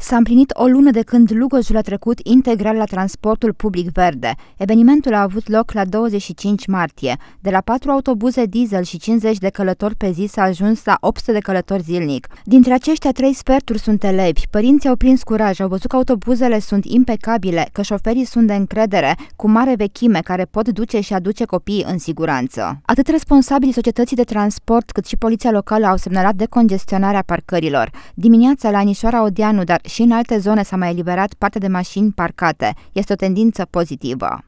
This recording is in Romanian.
S-a împlinit o lună de când Lugojul a trecut integral la transportul public verde. Evenimentul a avut loc la 25 martie. De la 4 autobuze diesel și 50 de călători pe zi s-a ajuns la 800 de călători zilnic. Dintre aceștia, trei sferturi sunt elevi. Părinții au prins curaj, au văzut că autobuzele sunt impecabile, că șoferii sunt de încredere, cu mare vechime, care pot duce și aduce copiii în siguranță. Atât responsabilii societății de transport, cât și poliția locală au semnalat decongestionarea parcărilor. Dimineața la Anișoara Odianu, dar și în alte zone s-a mai eliberat parte de mașini parcate. Este o tendință pozitivă.